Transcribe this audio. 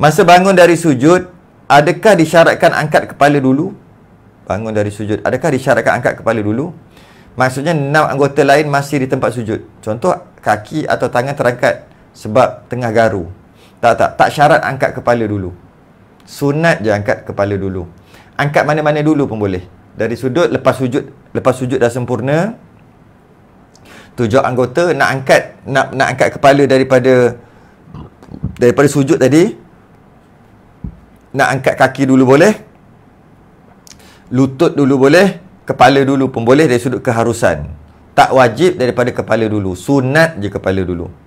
Masa bangun dari sujud, adakah disyaratkan angkat kepala dulu? Bangun dari sujud, adakah disyaratkan angkat kepala dulu? Maksudnya enam anggota lain masih di tempat sujud. Contoh kaki atau tangan terangkat sebab tengah garu. Tak tak, tak syarat angkat kepala dulu. Sunat je angkat kepala dulu. Angkat mana-mana dulu pun boleh. Dari sudut lepas sujud, lepas sujud dah sempurna. Tujuh anggota nak angkat nak nak angkat kepala daripada daripada sujud tadi nak angkat kaki dulu boleh lutut dulu boleh kepala dulu pun boleh dari sudut keharusan tak wajib daripada kepala dulu sunat je kepala dulu